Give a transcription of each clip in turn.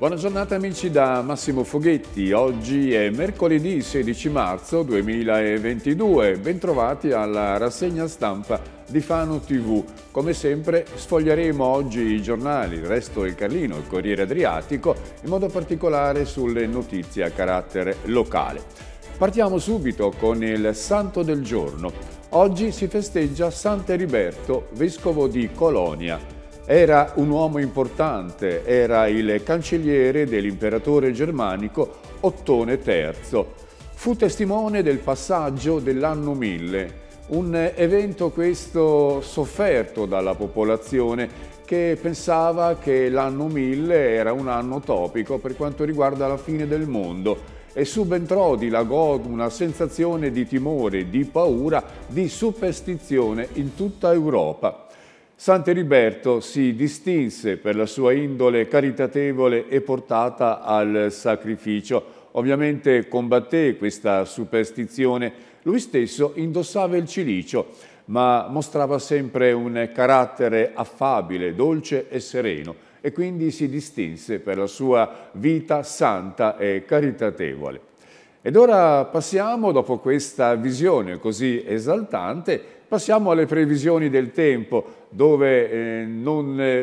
Buona giornata amici da Massimo Foghetti, oggi è mercoledì 16 marzo 2022, bentrovati alla rassegna stampa di Fano TV. Come sempre sfoglieremo oggi i giornali, il resto del Carlino, il Corriere Adriatico, in modo particolare sulle notizie a carattere locale. Partiamo subito con il Santo del Giorno. Oggi si festeggia Sant'Eriberto, vescovo di Colonia era un uomo importante, era il cancelliere dell'imperatore germanico Ottone III. Fu testimone del passaggio dell'anno 1000, un evento questo sofferto dalla popolazione che pensava che l'anno 1000 era un anno topico per quanto riguarda la fine del mondo e subentrò di Lagod una sensazione di timore, di paura, di superstizione in tutta Europa. Sant'Eriberto si distinse per la sua indole caritatevole e portata al sacrificio. Ovviamente combatté questa superstizione. Lui stesso indossava il cilicio, ma mostrava sempre un carattere affabile, dolce e sereno e quindi si distinse per la sua vita santa e caritatevole. Ed ora passiamo, dopo questa visione così esaltante, Passiamo alle previsioni del tempo, dove eh, non, eh,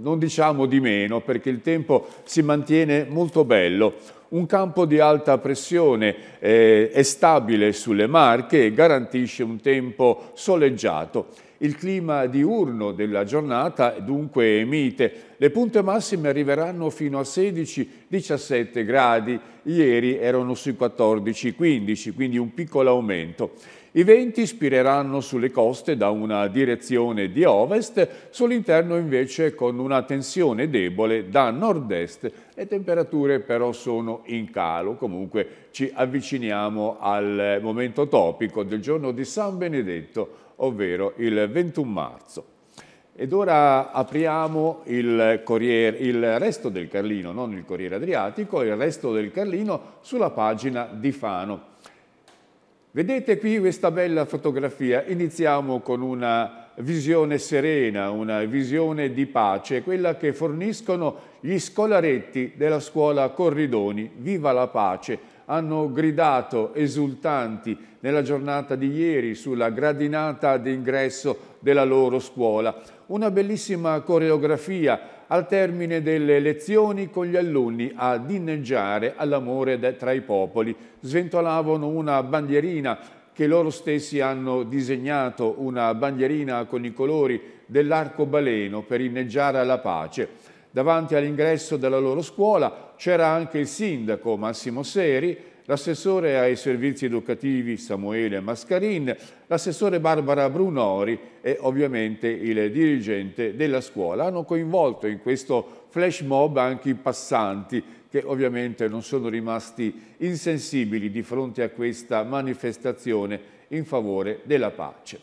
non diciamo di meno, perché il tempo si mantiene molto bello. Un campo di alta pressione eh, è stabile sulle Marche e garantisce un tempo soleggiato. Il clima diurno della giornata dunque è mite. Le punte massime arriveranno fino a 16-17 gradi, ieri erano sui 14-15, quindi un piccolo aumento. I venti spireranno sulle coste da una direzione di ovest, sull'interno invece con una tensione debole da nord-est. Le temperature però sono in calo, comunque ci avviciniamo al momento topico del giorno di San Benedetto, ovvero il 21 marzo. Ed ora apriamo il, Corriere, il resto del Carlino, non il Corriere Adriatico, il resto del Carlino sulla pagina di Fano. Vedete qui questa bella fotografia, iniziamo con una visione serena, una visione di pace, quella che forniscono gli scolaretti della scuola Corridoni. Viva la pace! Hanno gridato esultanti nella giornata di ieri sulla gradinata d'ingresso della loro scuola. Una bellissima coreografia al termine delle lezioni con gli alunni ad inneggiare all'amore tra i popoli. Sventolavano una bandierina che loro stessi hanno disegnato, una bandierina con i colori dell'arcobaleno per inneggiare alla pace. Davanti all'ingresso della loro scuola c'era anche il sindaco Massimo Seri, l'assessore ai servizi educativi Samuele Mascarin, l'assessore Barbara Brunori e ovviamente il dirigente della scuola. Hanno coinvolto in questo flash mob anche i passanti che ovviamente non sono rimasti insensibili di fronte a questa manifestazione in favore della pace.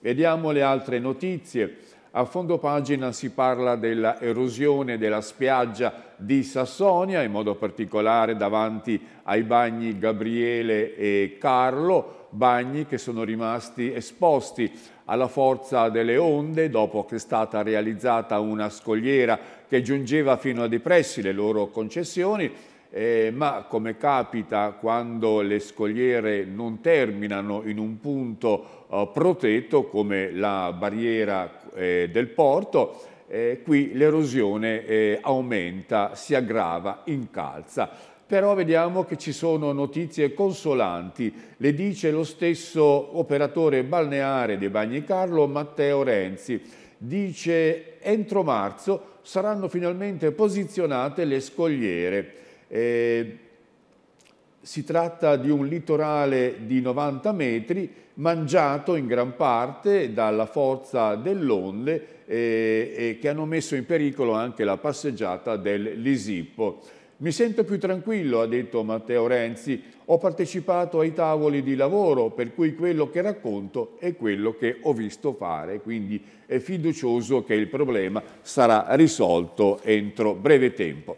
Vediamo le altre notizie. A fondo pagina si parla dell'erosione della spiaggia di Sassonia, in modo particolare davanti ai bagni Gabriele e Carlo, bagni che sono rimasti esposti alla forza delle onde dopo che è stata realizzata una scogliera che giungeva fino a depressi le loro concessioni, eh, ma come capita quando le scogliere non terminano in un punto eh, protetto come la barriera eh, del porto, eh, qui l'erosione aumenta, si aggrava, incalza. Però vediamo che ci sono notizie consolanti, le dice lo stesso operatore balneare dei Bagni Carlo, Matteo Renzi, dice entro marzo saranno finalmente posizionate le scogliere. Eh, si tratta di un litorale di 90 metri mangiato in gran parte dalla forza dell'onde eh, eh, che hanno messo in pericolo anche la passeggiata del Lisippo. Mi sento più tranquillo, ha detto Matteo Renzi, ho partecipato ai tavoli di lavoro, per cui quello che racconto è quello che ho visto fare, quindi è fiducioso che il problema sarà risolto entro breve tempo.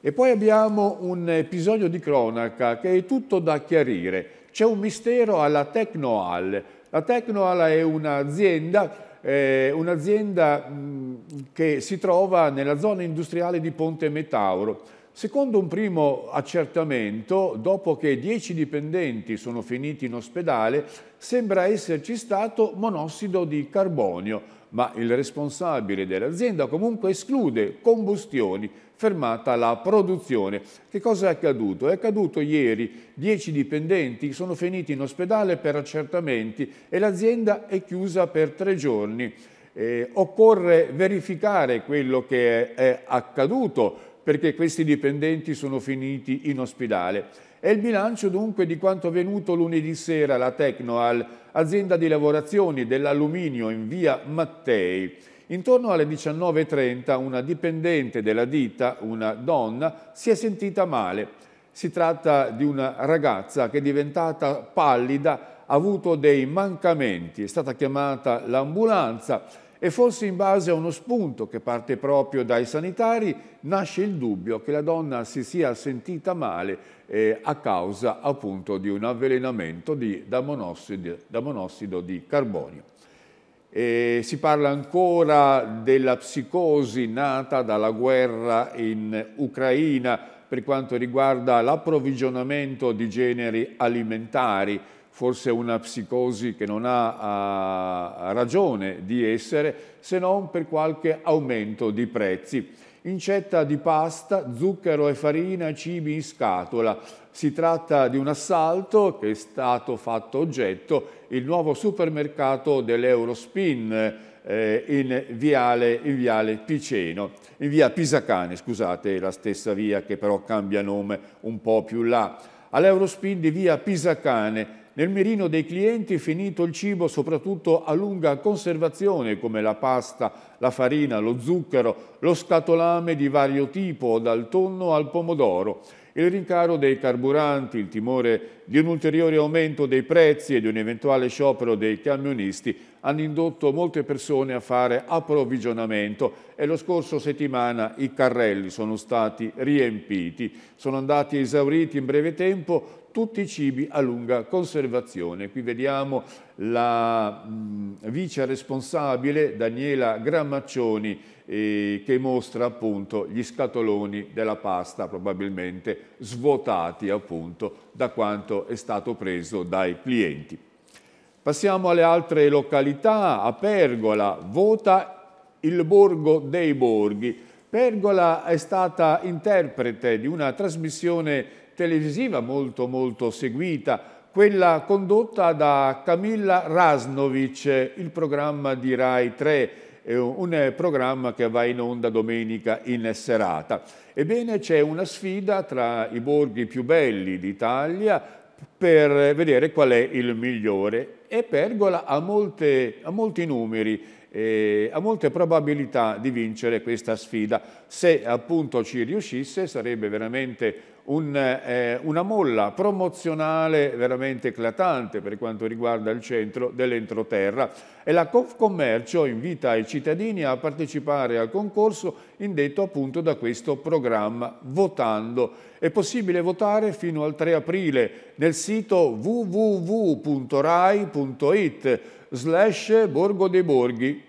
E poi abbiamo un episodio di cronaca che è tutto da chiarire. C'è un mistero alla Tecnoal. La Tecnoal è un'azienda eh, un mm, che si trova nella zona industriale di Ponte Metauro. Secondo un primo accertamento, dopo che 10 dipendenti sono finiti in ospedale, sembra esserci stato monossido di carbonio ma il responsabile dell'azienda comunque esclude combustioni fermata la produzione. Che cosa è accaduto? È accaduto ieri, dieci dipendenti sono finiti in ospedale per accertamenti e l'azienda è chiusa per tre giorni. Eh, occorre verificare quello che è, è accaduto perché questi dipendenti sono finiti in ospedale. È il bilancio dunque di quanto avvenuto lunedì sera alla Tecno al azienda di lavorazioni dell'alluminio in via Mattei. Intorno alle 19.30 una dipendente della ditta, una donna, si è sentita male. Si tratta di una ragazza che è diventata pallida, ha avuto dei mancamenti, è stata chiamata l'ambulanza e forse in base a uno spunto che parte proprio dai sanitari nasce il dubbio che la donna si sia sentita male eh, a causa appunto di un avvelenamento di, da, monossido, da, monossido, di carbonio. E si parla ancora della psicosi nata dalla guerra in Ucraina per quanto riguarda l'approvvigionamento di generi alimentari, forse una psicosi che non ha ragione di essere se non per qualche aumento di prezzi. Incetta di pasta, zucchero e farina, cibi in scatola. Si tratta di un assalto che è stato fatto oggetto il nuovo supermercato dell'Eurospin eh, in, viale, in viale Piceno, in via Pisacane, scusate, la stessa via che però cambia nome un po' più là. All'Eurospin di via Pisacane nel mirino dei clienti finito il cibo soprattutto a lunga conservazione come la pasta, la farina, lo zucchero, lo scatolame di vario tipo dal tonno al pomodoro, il rincaro dei carburanti, il timore di un ulteriore aumento dei prezzi e di un eventuale sciopero dei camionisti hanno indotto molte persone a fare approvvigionamento e lo scorso settimana i carrelli sono stati riempiti. Sono andati esauriti in breve tempo tutti i cibi a lunga conservazione. Qui vediamo la mh, vice responsabile Daniela Grammaccioni eh, che mostra appunto gli scatoloni della pasta probabilmente svuotati appunto da quanto è stato preso dai clienti. Passiamo alle altre località, a Pergola, vota il borgo dei borghi. Pergola è stata interprete di una trasmissione televisiva molto molto seguita, quella condotta da Camilla Rasnovic, il programma di Rai 3, eh, un programma che va in onda domenica in serata. Ebbene c'è una sfida tra i borghi più belli d'Italia per vedere qual è il migliore e Pergola ha, molte, ha molti numeri eh, ha molte probabilità di vincere questa sfida. Se appunto ci riuscisse sarebbe veramente un, eh, una molla promozionale veramente eclatante per quanto riguarda il centro dell'entroterra e la Confcommercio invita i cittadini a partecipare al concorso indetto appunto da questo programma Votando. È possibile votare fino al 3 aprile nel sito www.rai.it slash borgodeborghi.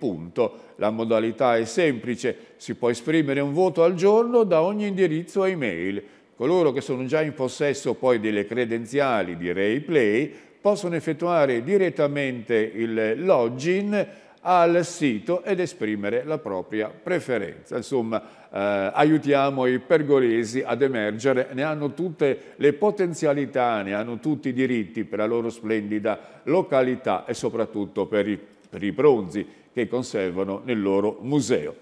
La modalità è semplice, si può esprimere un voto al giorno da ogni indirizzo e mail coloro che sono già in possesso poi delle credenziali di RayPlay possono effettuare direttamente il login al sito ed esprimere la propria preferenza. Insomma, eh, aiutiamo i pergolesi ad emergere, ne hanno tutte le potenzialità, ne hanno tutti i diritti per la loro splendida località e soprattutto per i, per i bronzi che conservano nel loro museo.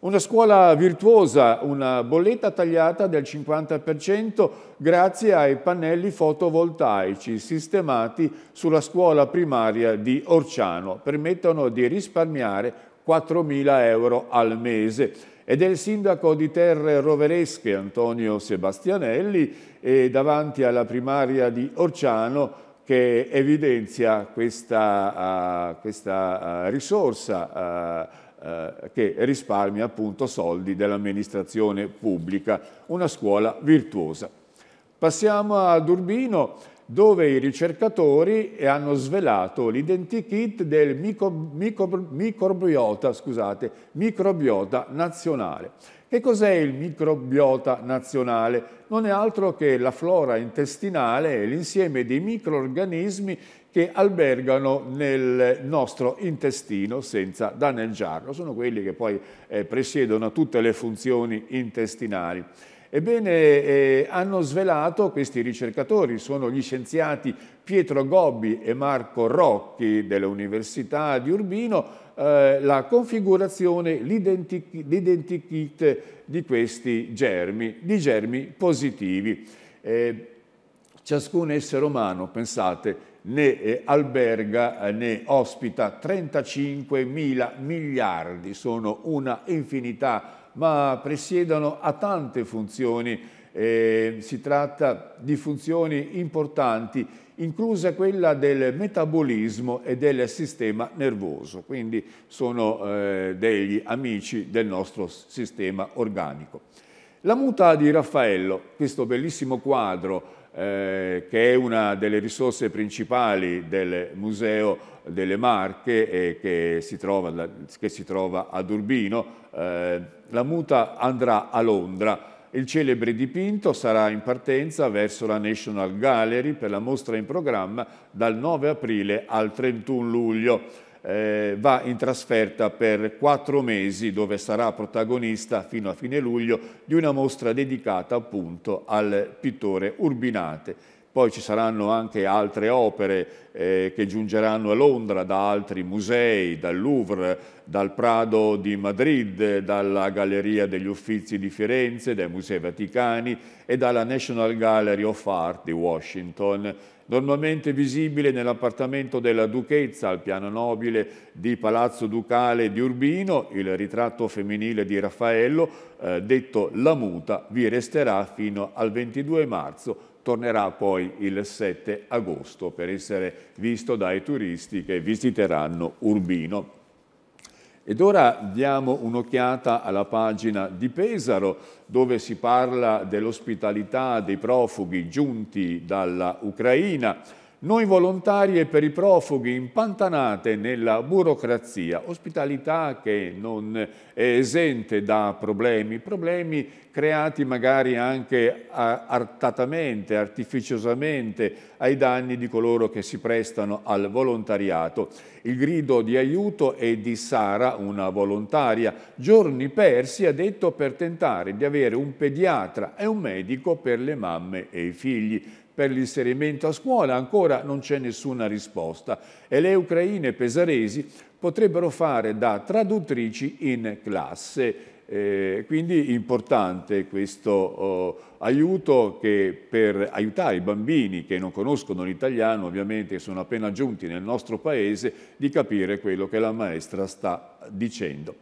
Una scuola virtuosa, una bolletta tagliata del 50% grazie ai pannelli fotovoltaici sistemati sulla scuola primaria di Orciano. Permettono di risparmiare 4.000 euro al mese. Ed è il sindaco di Terre Roveresche, Antonio Sebastianelli, davanti alla primaria di Orciano che evidenzia questa, uh, questa uh, risorsa uh, eh, che risparmia appunto soldi dell'amministrazione pubblica, una scuola virtuosa. Passiamo ad Urbino dove i ricercatori hanno svelato l'identikit del micro, micro, microbiota, scusate, microbiota nazionale. Che cos'è il microbiota nazionale? Non è altro che la flora intestinale e l'insieme di microorganismi che albergano nel nostro intestino senza danneggiarlo. Sono quelli che poi eh, presiedono tutte le funzioni intestinali. Ebbene, eh, hanno svelato questi ricercatori, sono gli scienziati Pietro Gobbi e Marco Rocchi dell'Università di Urbino, eh, la configurazione, l'identikit di questi germi, di germi positivi. Eh, ciascun essere umano, pensate, ne eh, alberga eh, ne ospita 35 mila miliardi, sono una infinità, ma presiedono a tante funzioni. Eh, si tratta di funzioni importanti, inclusa quella del metabolismo e del sistema nervoso, quindi sono eh, degli amici del nostro sistema organico. La muta di Raffaello, questo bellissimo quadro eh, che è una delle risorse principali del Museo delle Marche eh, che, si trova, che, si trova, ad Urbino. Eh, la muta andrà a Londra. Il celebre dipinto sarà in partenza verso la National Gallery per la mostra in programma dal 9 aprile al 31 luglio eh, va in trasferta per quattro mesi dove sarà protagonista fino a fine luglio di una mostra dedicata appunto al pittore Urbinate. Poi ci saranno anche altre opere eh, che giungeranno a Londra da altri musei, dal Louvre, dal Prado di Madrid, dalla Galleria degli Uffizi di Firenze, dai Musei Vaticani e dalla National Gallery of Art di Washington normalmente visibile nell'appartamento della Duchezza al piano nobile di Palazzo Ducale di Urbino, il ritratto femminile di Raffaello, eh, detto La Muta, vi resterà fino al 22 marzo tornerà poi il 7 agosto per essere visto dai turisti che visiteranno Urbino. Ed ora diamo un'occhiata alla pagina di Pesaro dove si parla dell'ospitalità dei profughi giunti dalla Ucraina noi volontari e per i profughi impantanate nella burocrazia, ospitalità che non è esente da problemi, problemi creati magari anche artatamente, artificiosamente ai danni di coloro che si prestano al volontariato. Il grido di aiuto è di Sara, una volontaria, giorni persi ha detto per tentare di avere un pediatra e un medico per le mamme e i figli per l'inserimento a scuola ancora non c'è nessuna risposta e le ucraine pesaresi potrebbero fare da traduttrici in classe. Eh, quindi importante questo oh, aiuto che per aiutare i bambini che non conoscono l'italiano, ovviamente sono appena giunti nel nostro paese, di capire quello che la maestra sta dicendo.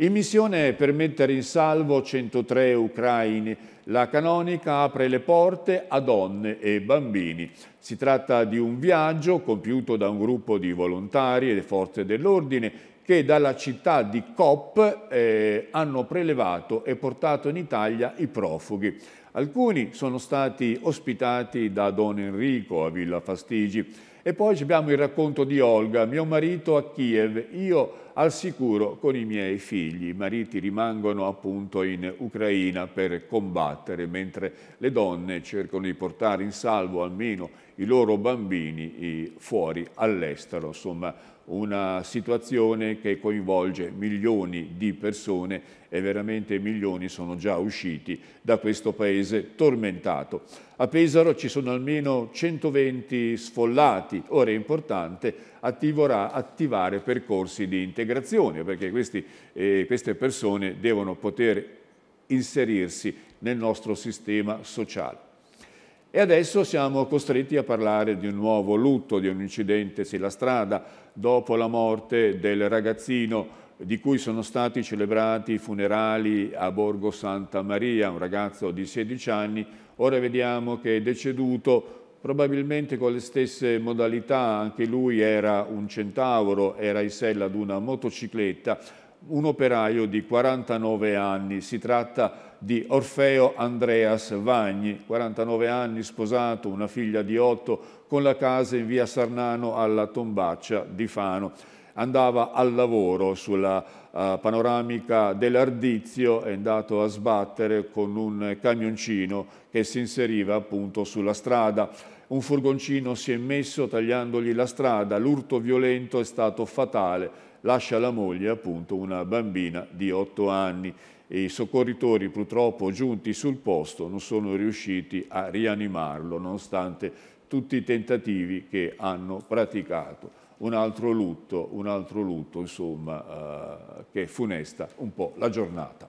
In missione per mettere in salvo 103 ucraini, la canonica apre le porte a donne e bambini. Si tratta di un viaggio compiuto da un gruppo di volontari e forze dell'ordine che dalla città di Kop eh, hanno prelevato e portato in Italia i profughi. Alcuni sono stati ospitati da Don Enrico a Villa Fastigi e poi abbiamo il racconto di Olga, mio marito a Kiev. Io al sicuro con i miei figli. I mariti rimangono appunto in Ucraina per combattere, mentre le donne cercano di portare in salvo almeno i loro bambini fuori all'estero. Insomma, una situazione che coinvolge milioni di persone e veramente milioni sono già usciti da questo paese tormentato. A Pesaro ci sono almeno 120 sfollati, ora è importante attivorà, attivare percorsi di integrazione perché questi, eh, queste persone devono poter inserirsi nel nostro sistema sociale. E adesso siamo costretti a parlare di un nuovo lutto, di un incidente sulla strada, dopo la morte del ragazzino di cui sono stati celebrati i funerali a Borgo Santa Maria, un ragazzo di 16 anni, ora vediamo che è deceduto probabilmente con le stesse modalità, anche lui era un centauro, era in sella ad una motocicletta, un operaio di 49 anni, si tratta di di Orfeo Andreas Vagni, 49 anni, sposato, una figlia di 8, con la casa in via Sarnano alla Tombaccia di Fano. Andava al lavoro sulla uh, panoramica dell'Ardizio è andato a sbattere con un camioncino che si inseriva appunto sulla strada. Un furgoncino si è messo tagliandogli la strada, l'urto violento è stato fatale, lascia la moglie appunto una bambina di 8 anni e i soccorritori purtroppo giunti sul posto non sono riusciti a rianimarlo nonostante tutti i tentativi che hanno praticato. Un altro lutto, un altro lutto insomma, eh, che funesta un po' la giornata.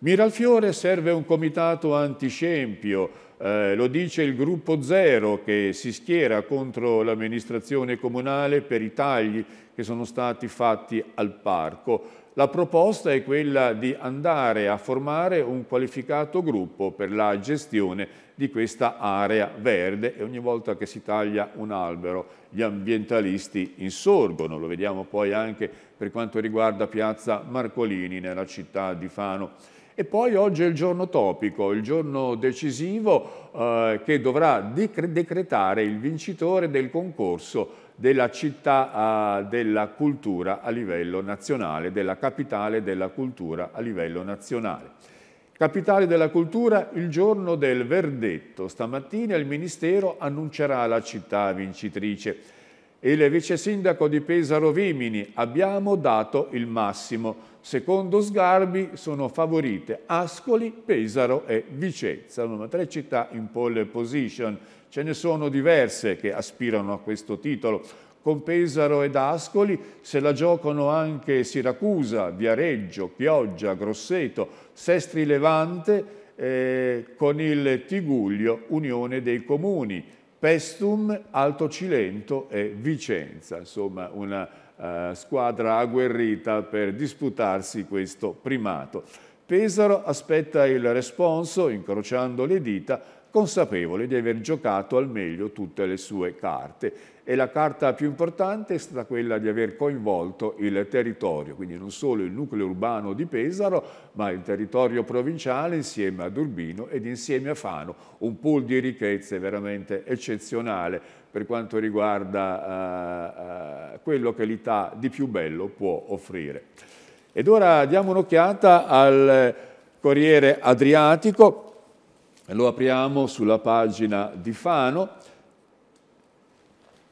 Miralfiore serve un comitato antiscempio, eh, lo dice il gruppo Zero che si schiera contro l'amministrazione comunale per i tagli che sono stati fatti al parco. La proposta è quella di andare a formare un qualificato gruppo per la gestione di questa area verde e ogni volta che si taglia un albero gli ambientalisti insorgono, lo vediamo poi anche per quanto riguarda Piazza Marcolini nella città di Fano. E poi oggi è il giorno topico, il giorno decisivo eh, che dovrà decretare il vincitore del concorso della città della cultura a livello nazionale, della capitale della cultura a livello nazionale. Capitale della cultura, il giorno del verdetto. Stamattina il Ministero annuncerà la città vincitrice. Il vice sindaco di Pesaro Vimini, abbiamo dato il massimo. Secondo Sgarbi sono favorite Ascoli, Pesaro e Vicenza, sono tre città in pole position. Ce ne sono diverse che aspirano a questo titolo. Con Pesaro ed Ascoli se la giocano anche Siracusa, Viareggio, Pioggia, Grosseto, Sestri Levante, eh, con il Tiguglio, Unione dei Comuni, Pestum, Alto Cilento e Vicenza. Insomma, una eh, squadra agguerrita per disputarsi questo primato. Pesaro aspetta il responso incrociando le dita consapevole di aver giocato al meglio tutte le sue carte e la carta più importante è stata quella di aver coinvolto il territorio, quindi non solo il nucleo urbano di Pesaro, ma il territorio provinciale insieme ad Urbino ed insieme a Fano, un pool di ricchezze veramente eccezionale per quanto riguarda eh, eh, quello che l'Ità di più bello può offrire. Ed ora diamo un'occhiata al Corriere Adriatico, lo apriamo sulla pagina di Fano,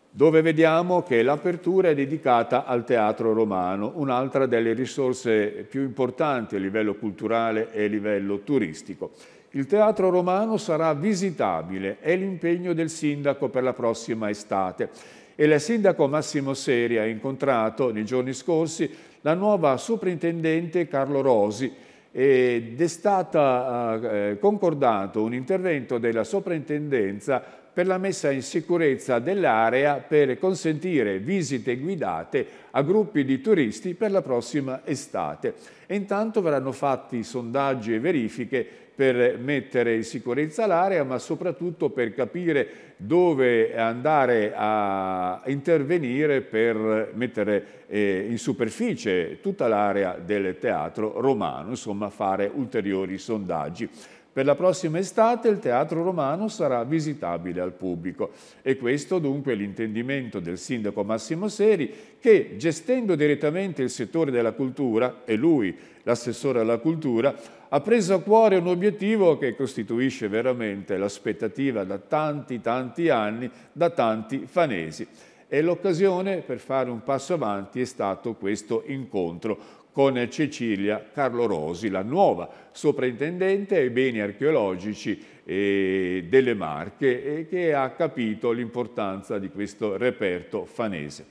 dove vediamo che l'apertura è dedicata al teatro romano, un'altra delle risorse più importanti a livello culturale e a livello turistico. Il teatro romano sarà visitabile, è l'impegno del sindaco per la prossima estate. E il sindaco Massimo Seri ha incontrato nei giorni scorsi la nuova soprintendente Carlo Rosi ed è stato eh, eh, concordato un intervento della soprintendenza per la messa in sicurezza dell'area per consentire visite guidate a gruppi di turisti per la prossima estate. E intanto verranno fatti sondaggi e verifiche per mettere in sicurezza l'area, ma soprattutto per capire dove andare a intervenire per mettere eh, in superficie tutta l'area del teatro romano, insomma fare ulteriori sondaggi. Per la prossima estate il Teatro Romano sarà visitabile al pubblico e questo dunque è l'intendimento del sindaco Massimo Seri che gestendo direttamente il settore della cultura, e lui l'assessore alla cultura, ha preso a cuore un obiettivo che costituisce veramente l'aspettativa da tanti tanti anni, da tanti fanesi. E l'occasione per fare un passo avanti è stato questo incontro con Cecilia Carlo Rosi, la nuova soprintendente ai beni archeologici eh, delle Marche eh, che ha capito l'importanza di questo reperto fanese.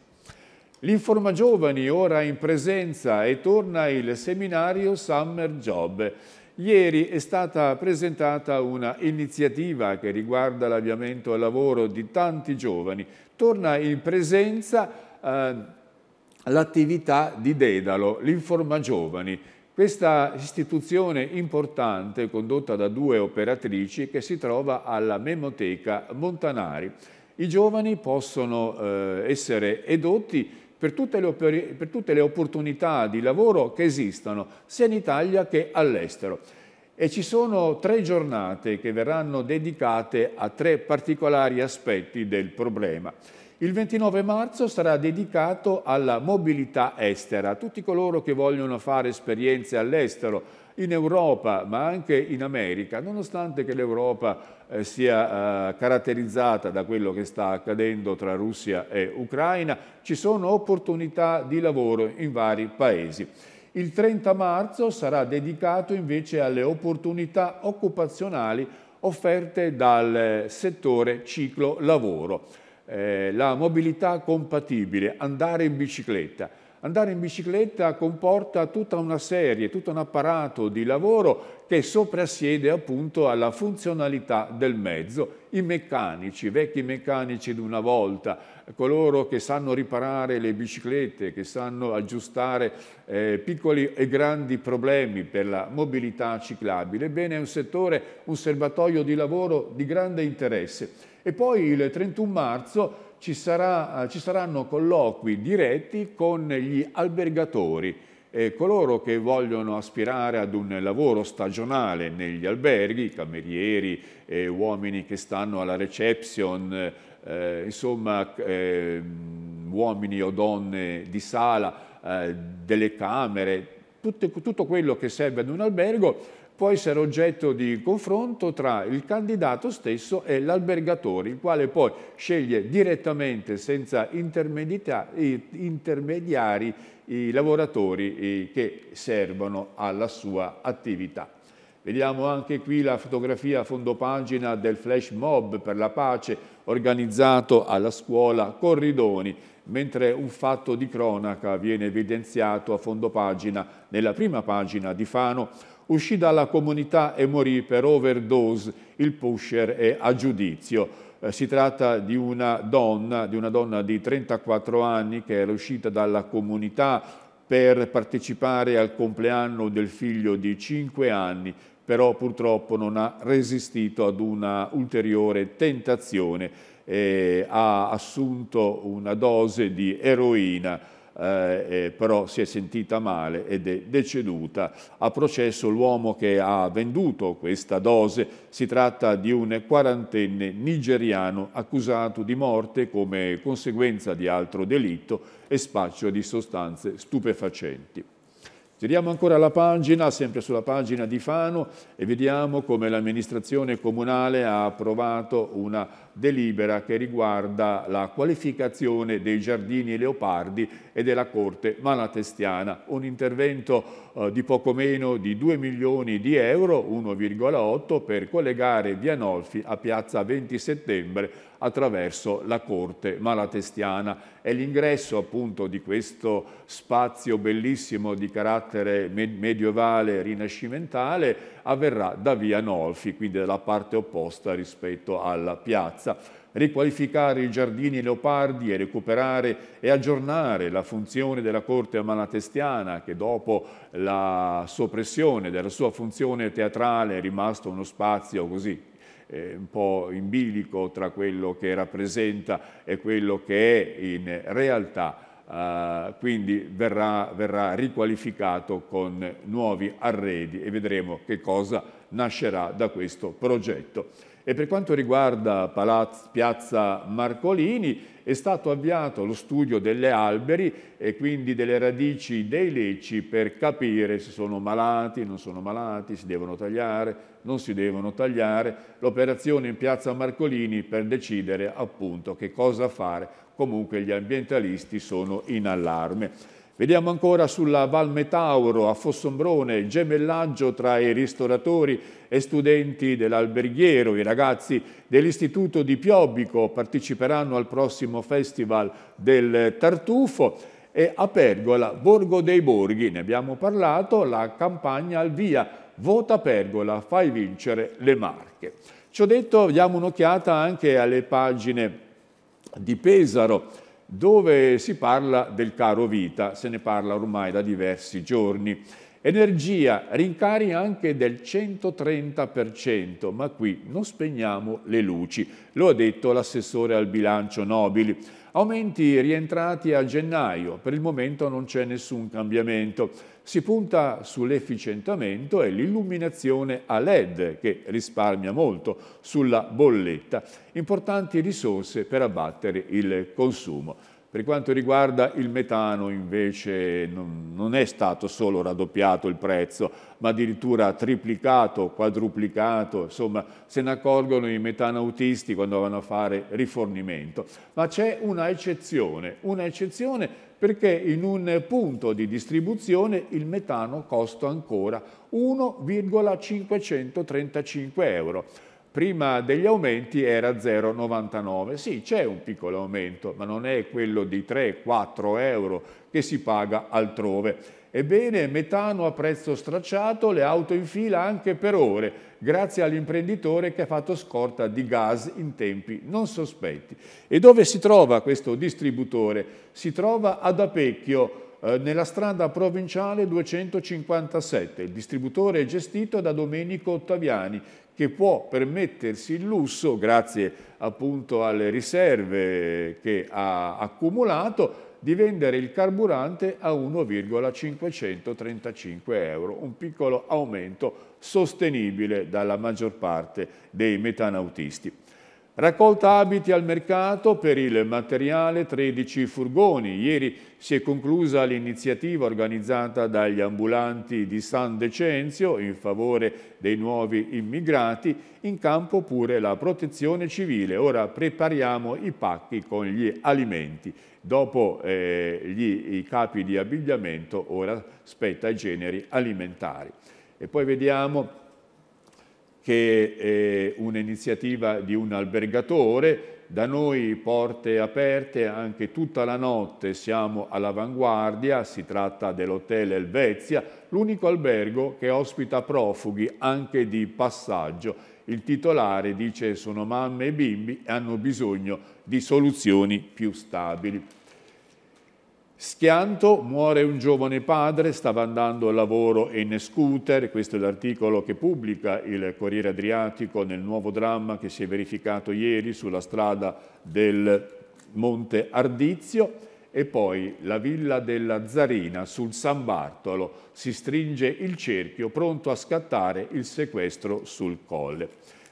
L'Informa Giovani ora in presenza e torna il seminario Summer Job. Ieri è stata presentata una iniziativa che riguarda l'avviamento al lavoro di tanti giovani. Torna in presenza eh, l'attività di Dedalo, l'Informa Giovani, questa istituzione importante condotta da due operatrici che si trova alla Memoteca Montanari. I giovani possono eh, essere edotti per tutte, le, per tutte, le opportunità di lavoro che esistono, sia in Italia che all'estero. E ci sono tre giornate che verranno dedicate a tre particolari aspetti del problema. Il 29 marzo sarà dedicato alla mobilità estera. Tutti coloro che vogliono fare esperienze all'estero, in Europa ma anche in America, nonostante che l'Europa eh, sia eh, caratterizzata da quello che sta accadendo tra Russia e Ucraina, ci sono opportunità di lavoro in vari paesi. Il 30 marzo sarà dedicato invece alle opportunità occupazionali offerte dal settore ciclo lavoro. Eh, la mobilità compatibile, andare in bicicletta. Andare in bicicletta comporta tutta una serie, tutto un apparato di lavoro che soprassiede appunto alla funzionalità del mezzo. I meccanici, i vecchi meccanici d'una volta, coloro che sanno riparare le biciclette, che sanno aggiustare eh, piccoli e grandi problemi per la mobilità ciclabile. Ebbene è un settore, un serbatoio di lavoro di grande interesse e poi il 31 marzo ci, sarà, eh, ci saranno colloqui diretti con gli albergatori, eh, coloro che vogliono aspirare ad un lavoro stagionale negli alberghi, camerieri, eh, uomini che stanno alla reception, eh, insomma ehm, uomini o donne di sala, eh, delle camere, tutto, tutto quello che serve ad un albergo, può essere oggetto di confronto tra il candidato stesso e l'albergatore, il quale poi sceglie direttamente, senza intermediari, i lavoratori che servono alla sua attività. Vediamo anche qui la fotografia a fondo pagina del flash mob per la pace organizzato alla scuola Corridoni, mentre un fatto di cronaca viene evidenziato a fondo pagina nella prima pagina di Fano, uscì dalla comunità e morì per overdose, il pusher è a giudizio. Eh, si tratta di una donna, di una donna di 34 anni che era uscita dalla comunità per partecipare al compleanno del figlio di 5 anni, però purtroppo non ha resistito ad una ulteriore tentazione, eh, ha assunto una dose di eroina eh, eh, però si è sentita male ed è deceduta. A processo l'uomo che ha venduto questa dose, si tratta di un quarantenne nigeriano accusato di morte come conseguenza di altro delitto e spaccio di sostanze stupefacenti. Giriamo ancora la pagina, sempre sulla pagina di Fano, e vediamo come l'amministrazione comunale ha approvato una delibera che riguarda la qualificazione dei giardini leopardi e della corte malatestiana. Un intervento eh, di poco meno di 2 milioni di euro, 1,8, per collegare Vianolfi a piazza 20 settembre attraverso la corte malatestiana. E l'ingresso appunto di questo spazio bellissimo di carattere medievale rinascimentale avverrà da via Nolfi, quindi dalla parte opposta rispetto alla piazza. Riqualificare i giardini leopardi e recuperare e aggiornare la funzione della corte malatestiana che dopo la soppressione della sua funzione teatrale è rimasto uno spazio così eh, un po' in bilico tra quello che rappresenta e quello che è in realtà. Uh, quindi verrà, verrà, riqualificato con nuovi arredi e vedremo che cosa nascerà da questo progetto. E per quanto riguarda Palazzo, Piazza Marcolini è stato avviato lo studio delle alberi e quindi delle radici dei lecci per capire se sono malati, non sono malati, si devono tagliare, non si devono tagliare, l'operazione in piazza Marcolini per decidere appunto che cosa fare, comunque gli ambientalisti sono in allarme. Vediamo ancora sulla Val Metauro a Fossombrone, il gemellaggio tra i ristoratori e studenti dell'alberghiero. I ragazzi dell'Istituto di Piobbico parteciperanno al prossimo festival del tartufo e a Pergola, Borgo dei Borghi, ne abbiamo parlato, la campagna al via vota Pergola, fai vincere le Marche. Ciò detto, diamo un'occhiata anche alle pagine di Pesaro, dove si parla del caro vita, se ne parla ormai da diversi giorni. Energia, rincari anche del 130%, ma qui non spegniamo le luci, lo ha detto l'assessore al bilancio Nobili. Aumenti rientrati a gennaio, per il momento non c'è nessun cambiamento. Si punta sull'efficientamento e l'illuminazione a LED, che risparmia molto sulla bolletta, importanti risorse per abbattere il consumo. Per quanto riguarda il metano invece non, non, è stato solo raddoppiato il prezzo, ma addirittura triplicato, quadruplicato, insomma se ne accorgono i metanautisti quando vanno a fare rifornimento. Ma c'è una eccezione, una eccezione perché in un punto di distribuzione il metano costa ancora 1,535 euro prima degli aumenti era 0,99. Sì, c'è un piccolo aumento, ma non è quello di 3-4 euro che si paga altrove. Ebbene, metano a prezzo stracciato, le auto in fila anche per ore, grazie all'imprenditore che ha fatto scorta di gas in tempi non sospetti. E dove si trova questo distributore? Si trova ad Apecchio, eh, nella strada provinciale 257. Il distributore è gestito da Domenico Ottaviani che può permettersi il lusso, grazie appunto alle riserve che ha accumulato, di vendere il carburante a 1,535 euro, un piccolo aumento sostenibile dalla maggior parte dei metanautisti. Raccolta abiti al mercato per il materiale 13 furgoni. Ieri si è conclusa l'iniziativa organizzata dagli ambulanti di San Decenzio in favore dei nuovi immigrati, in campo pure la protezione civile. Ora prepariamo i pacchi con gli alimenti. Dopo eh, gli, i capi di abbigliamento ora spetta ai generi alimentari. E poi vediamo che è eh, un'iniziativa di un albergatore. Da noi porte aperte anche tutta la notte, siamo all'avanguardia, si tratta dell'Hotel Elvezia, l'unico albergo che ospita profughi anche di passaggio. Il titolare dice sono mamme e bimbi e hanno bisogno di soluzioni più stabili. Schianto muore un giovane padre, stava andando al lavoro in scooter, questo è l'articolo che pubblica il Corriere Adriatico nel nuovo dramma che si è verificato ieri sulla strada del Monte Ardizio e poi la villa della Zarina sul San Bartolo si stringe il cerchio pronto a scattare il sequestro sul colle.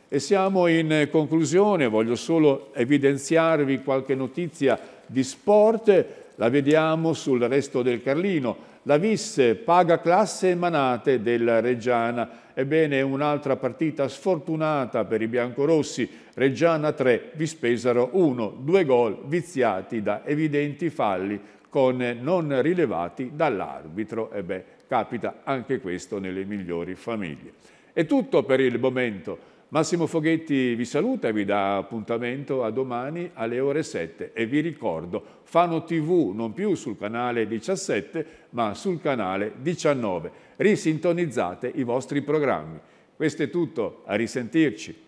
E siamo in conclusione, voglio solo evidenziarvi qualche notizia di sport la vediamo sul resto del Carlino, la Visse paga classe emanate manate della Reggiana. Ebbene, un'altra partita sfortunata per i biancorossi. Reggiana 3, Vispesaro 1, due gol viziati da evidenti falli con non rilevati dall'arbitro. E beh, capita anche questo nelle migliori famiglie. È tutto per il momento. Massimo Foghetti vi saluta e vi dà appuntamento a domani alle ore 7 e vi ricordo Fano TV non più sul canale 17 ma sul canale 19. Risintonizzate i vostri programmi. Questo è tutto, a risentirci.